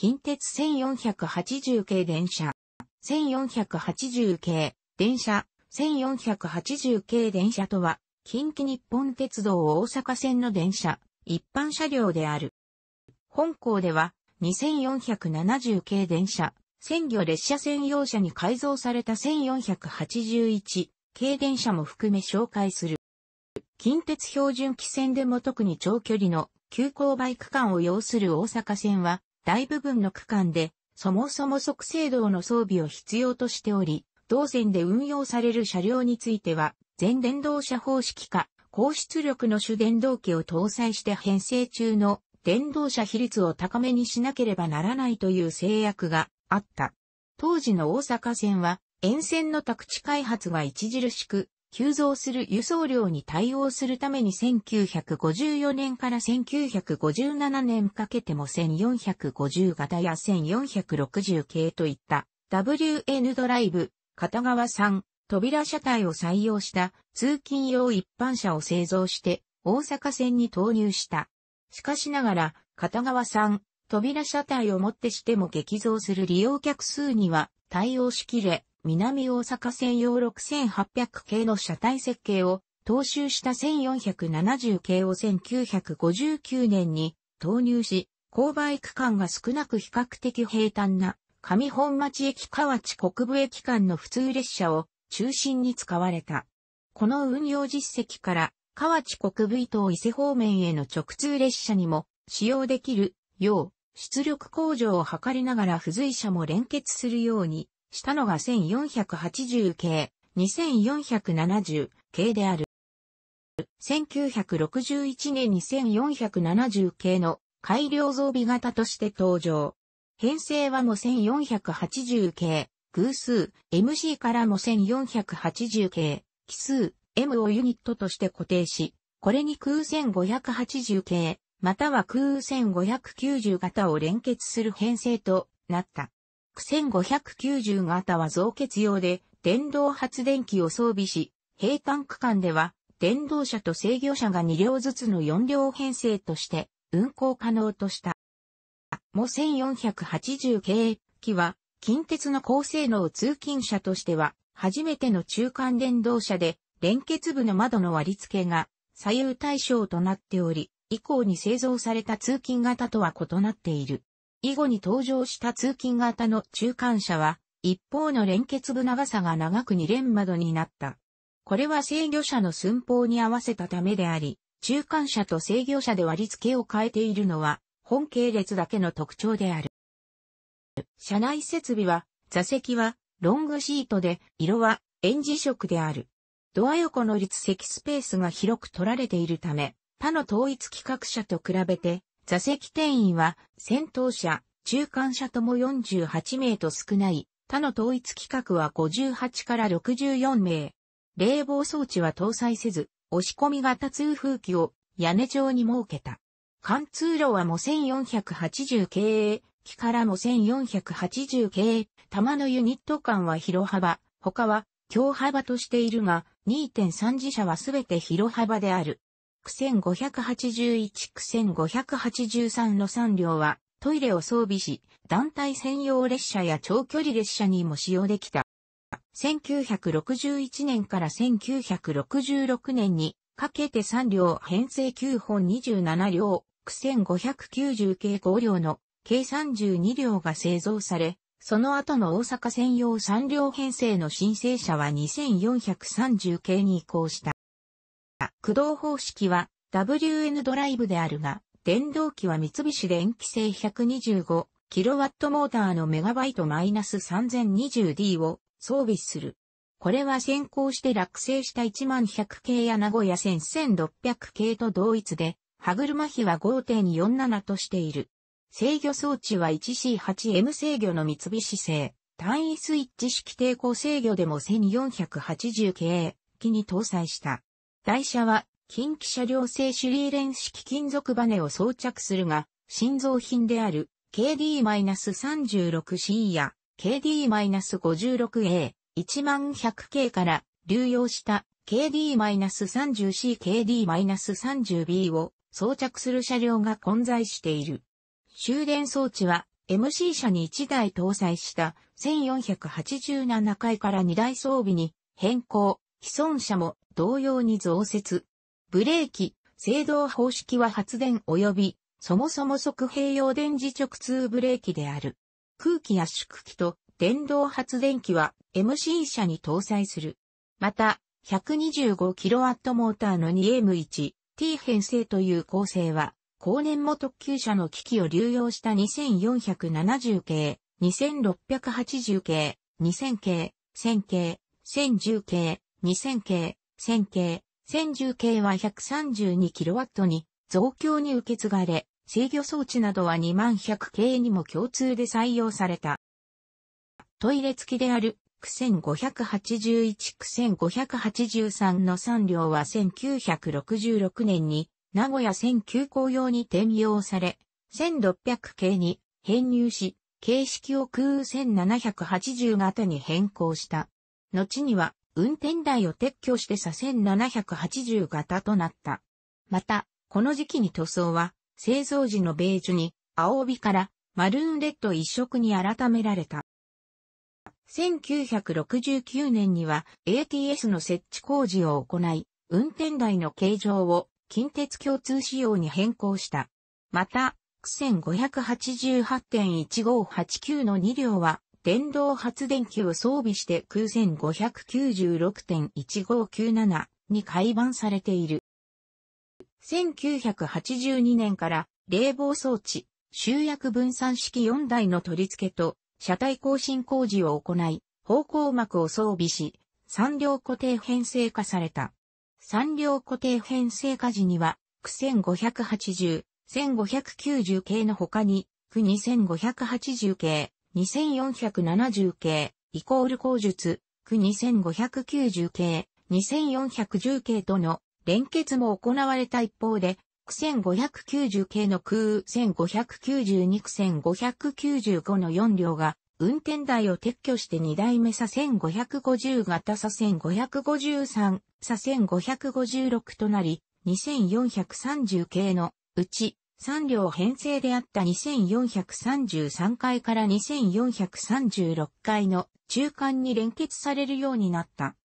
近鉄1480系電車、1480系電車、1480系電車とは、近畿日本鉄道大阪線の電車、一般車両である。本校では、2470系電車、鮮魚列車専用車に改造された1481系電車も含め紹介する。近鉄標準機線でも特に長距離の急行バイク間を要する大阪線は、大部分の区間で、そもそも即制道の装備を必要としており、同線で運用される車両については、全電動車方式か、高出力の主電動機を搭載して編成中の電動車比率を高めにしなければならないという制約があった。当時の大阪線は沿線の宅地開発が著しく急増する輸送量に対応するために1954年から1957年かけても1450型や1460系といった WN ドライブ、片側3、扉車体を採用した通勤用一般車を製造して大阪線に投入した。しかしながら、片側3、扉車体をもってしても激増する利用客数には対応しきれ、南大阪専用6800系の車体設計を踏襲した1470系を1959年に投入し、勾配区間が少なく比較的平坦な上本町駅河内国部駅間の普通列車を中心に使われた。この運用実績から河内国部伊東伊勢方面への直通列車にも使用できるよう出力向上を図りながら付随車も連結するようにしたのが1480系、2470系である。1961年1 4 7 0系の改良装備型として登場。編成はも1480系、偶数 MC からも1480系、奇数 M をユニットとして固定し、これに空1580系、または空1590型を連結する編成となった。6590型は増結用で電動発電機を装備し、平坦区間では電動車と制御車が2両ずつの4両編成として運行可能とした。も1480系機は近鉄の高性能通勤車としては初めての中間電動車で連結部の窓の割り付けが左右対称となっており、以降に製造された通勤型とは異なっている。以後に登場した通勤型の中間車は、一方の連結部長さが長く二連窓になった。これは制御車の寸法に合わせたためであり、中間車と制御車で割り付けを変えているのは、本系列だけの特徴である。車内設備は、座席は、ロングシートで、色は、円磁色である。ドア横の立席スペースが広く取られているため、他の統一企画車と比べて、座席定員は、先頭車、中間車とも48名と少ない、他の統一規格は58から64名。冷房装置は搭載せず、押し込み型通風機を屋根上に設けた。貫通路はも1480系、木からも1480系、玉のユニット間は広幅、他は強幅としているが、2.3次車はすべて広幅である。区581区583の3両はトイレを装備し、団体専用列車や長距離列車にも使用できた。1961年から1966年にかけて3両編成9本27両、区線590系5両の計32両が製造され、その後の大阪専用3両編成の申請者は2430系に移行した。駆動方式は WN ドライブであるが、電動機は三菱電機製 125kW モーターのメガバイト -3020D を装備する。これは先行して落成した1100系や名古屋11600系と同一で、歯車比は5.47としている。制御装置は 1C8M 制御の三菱製、単位スイッチ式抵抗制御でも1480系機に搭載した。台車は近畿車両製シュリーレン式金属バネを装着するが、新造品である KD-36C や KD-56A、1100 k から流用した KD-30C、KD-30B を装着する車両が混在している。終電装置は MC 車に1台搭載した1487回から2台装備に変更、既存車も同様に増設。ブレーキ、制動方式は発電及び、そもそも即平用電磁直通ブレーキである。空気圧縮機と電動発電機は MC 車に搭載する。また、125kW モーターの 2M1T 編成という構成は、後年も特急車の機器を流用した2470系、2680系、2000系、1000系、1010系、2000系、1000系、1 1 0系は 132kW に増強に受け継がれ、制御装置などは2100系にも共通で採用された。トイレ付きである9581、9583の3両は1966年に名古屋線急行用に転用され、1600系に編入し、形式を空1780型に変更した。後には運転台を撤去して左遷780型となった。また、この時期に塗装は、製造時のベージュに、青帯からマルーンレッド一色に改められた。1969年には ATS の設置工事を行い、運転台の形状を近鉄共通仕様に変更した。また、1 588.1589の2両は電動発電機を装備して空1596.1597に改版されている。1982年から冷房装置、集約分散式4台の取り付けと車体更新工事を行い、方向膜を装備し、三両固定編成化された。三両固定編成化時には、区1580、1590系の他に、区2580系、2470系、イコール口述、区2590系、2410系との連結も行われた一方で、区1590系の区1592区1595の4両が、運転台を撤去して2代目差1550型差1553、差1556となり、2430系のうち3両編成であった2433階から2436階の中間に連結されるようになった。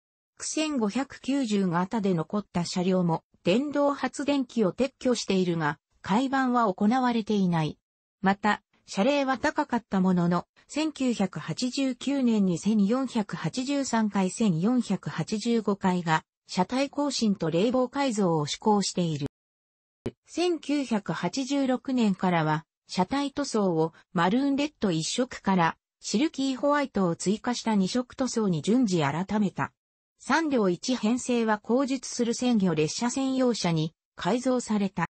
6590型で残った車両も電動発電機を撤去しているが、改版は行われていない。また、車齢は高かったものの、1989年に1483回1485回が、車体更新と冷房改造を施行している。1986年からは、車体塗装をマルーンレッド一色からシルキーホワイトを追加した二色塗装に順次改めた。3両1編成は後述する専業列車専用車に改造された。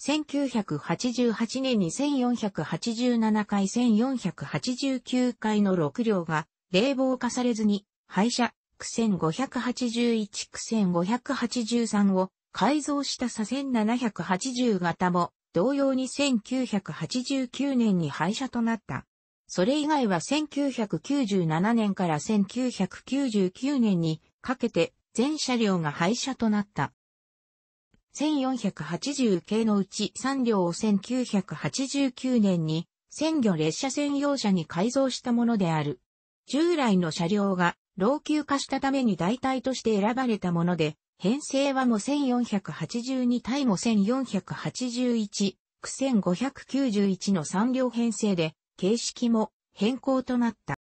1988年に1487回1489回の6両が冷房化されずに廃車、区1581区1583を改造した左1780型も同様に1989年に廃車となった。それ以外は1997年から1999年にかけて全車両が廃車となった。1480系のうち3両を1989年に鮮魚列車専用車に改造したものである。従来の車両が老朽化したために代替として選ばれたもので、編成はも1482対も1481、9591の3両編成で、形式も変更となった。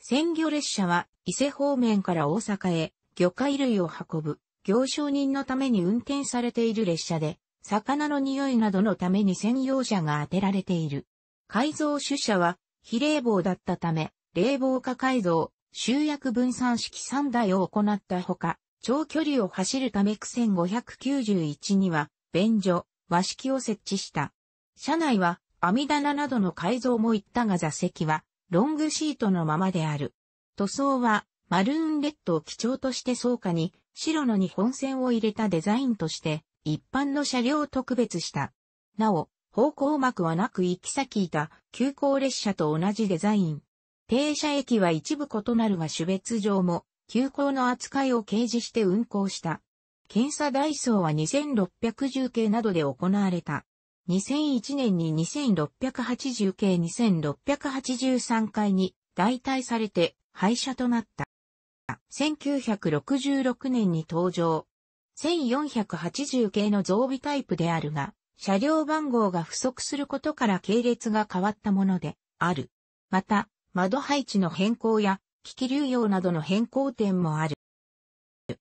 鮮魚列車は伊勢方面から大阪へ魚介類を運ぶ行商人のために運転されている列車で、魚の匂いなどのために専用車が当てられている。改造主車は非冷房だったため、冷房化改造、集約分散式3台を行ったほか、長距離を走るため苦戦591には、便所、和式を設置した。車内は、網棚などの改造もいったが座席は、ロングシートのままである。塗装は、マルーンレッドを基調として草加に、白の日本線を入れたデザインとして、一般の車両を特別した。なお、方向幕はなく行き先いた急行列車と同じデザイン。停車駅は一部異なるが種別上も休校の扱いを掲示して運行した。検査ダイソーは2610系などで行われた。2001年に2680系2683回に代替されて廃車となった。1966年に登場。1480系の増備タイプであるが、車両番号が不足することから系列が変わったものである。また、窓配置の変更や機器流用などの変更点もある。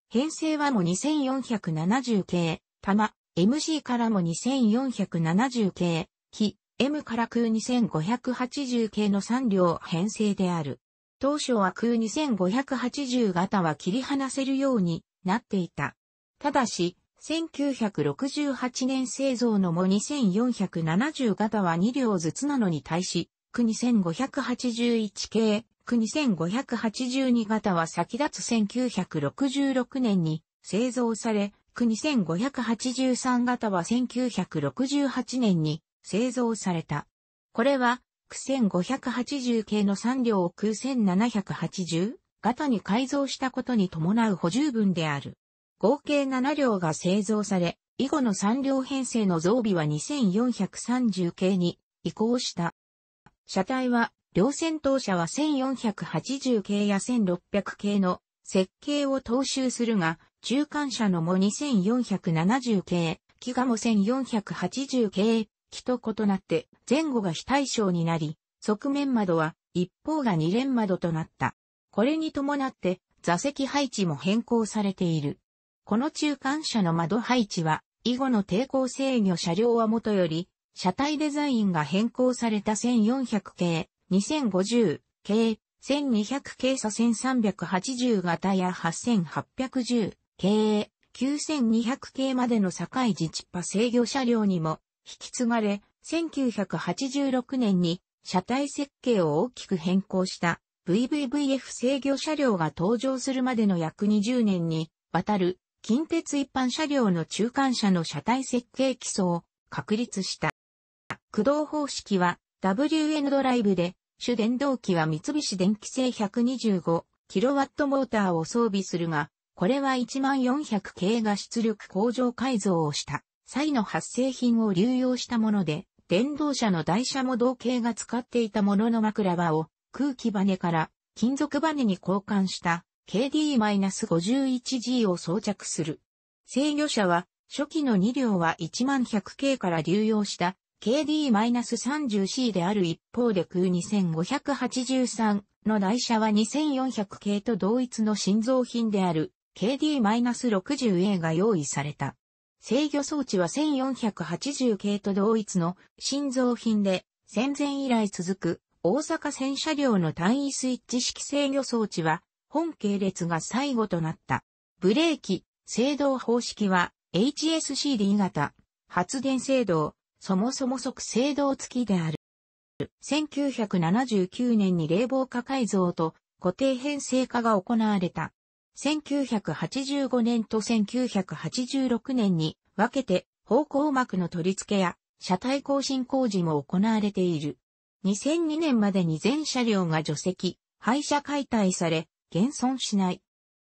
編成はも2470系、玉、MC からも2470系、機、M から空2580系の3両編成である。当初は空2580型は切り離せるようになっていた。ただし、1968年製造のも2470型は2両ずつなのに対し、区2581系、ク2582型は先立つ1966年に製造され、ク2583型は1968年に製造された。これは、ク1580系の3両をク1780型に改造したことに伴う補充分である。合計7両が製造され、以後の3両編成の増備は2430系に移行した。車体は両戦闘車は1480系や1600系の設計を踏襲するが、中間車のも2470系、機がも1480系、機と異なって前後が非対称になり、側面窓は一方が二連窓となった。これに伴って座席配置も変更されている。この中間車の窓配置は、以後の抵抗制御車両はもとより、車体デザインが変更された1400系、2050系、1200系差1380型や8810系、9200系までの境自治波制御車両にも引き継がれ、1986年に車体設計を大きく変更した VVVF 制御車両が登場するまでの約20年にわたる近鉄一般車両の中間車の車体設計基礎を確立した。駆動方式は WN ドライブで、主電動機は三菱電機製 125kW モーターを装備するが、これは1 4 0 0系が出力向上改造をした際の発生品を流用したもので、電動車の台車も同系が使っていたものの枕輪を空気バネから金属バネに交換した KD-51G を装着する。制御車は初期の2両は1万100系から流用した KD-30C である一方で空2583の台車は2400系と同一の新造品である KD-60A が用意された。制御装置は1480系と同一の新造品で戦前以来続く大阪戦車両の単位スイッチ式制御装置は本系列が最後となった。ブレーキ、制動方式は HSCD 型、発電制動、そもそも即制動付きである。1979年に冷房化改造と固定編成化が行われた。1985年と1986年に分けて方向膜の取り付けや車体更新工事も行われている。2002年までに全車両が除籍、廃車解体され、現存しない。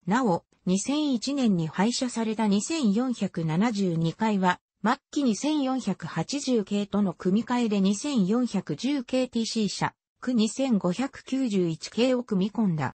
なお、2001年に廃車された2472回は末期に1480系との組み替えで2410系 TC 車、区2591系を組み込んだ。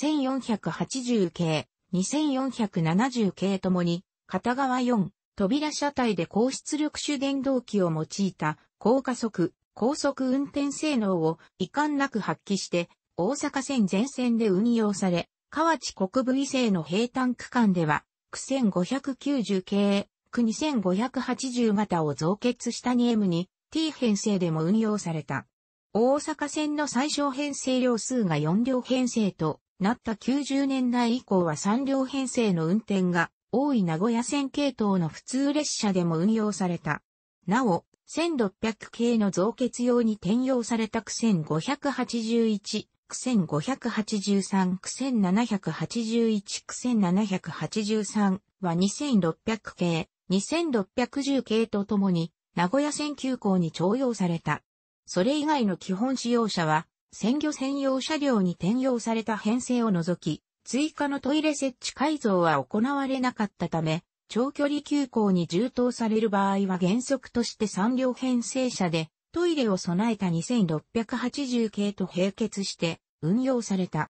1480系、2470系ともに、片側4、扉車体で高出力主電動機を用いた高加速、高速運転性能を遺憾なく発揮して大阪線全線で運用され、河内国部異性の平坦区間では、区1590系、ク2580型を増結した 2M に T 編成でも運用された。大阪線の最小編成両数が4両編成となった90年代以降は3両編成の運転が多い名古屋線系統の普通列車でも運用された。なお、1600系の増結用に転用された苦戦581、苦戦583、苦戦781、苦戦783は2600系、2610系とともに、名古屋線急行に徴用された。それ以外の基本使用者は、鮮魚専用車両に転用された編成を除き、追加のトイレ設置改造は行われなかったため、長距離急行に充当される場合は原則として3両編成車で、トイレを備えた2680系と並結して運用された。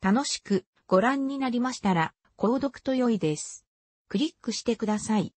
楽しくご覧になりましたら、購読と良いです。クリックしてください。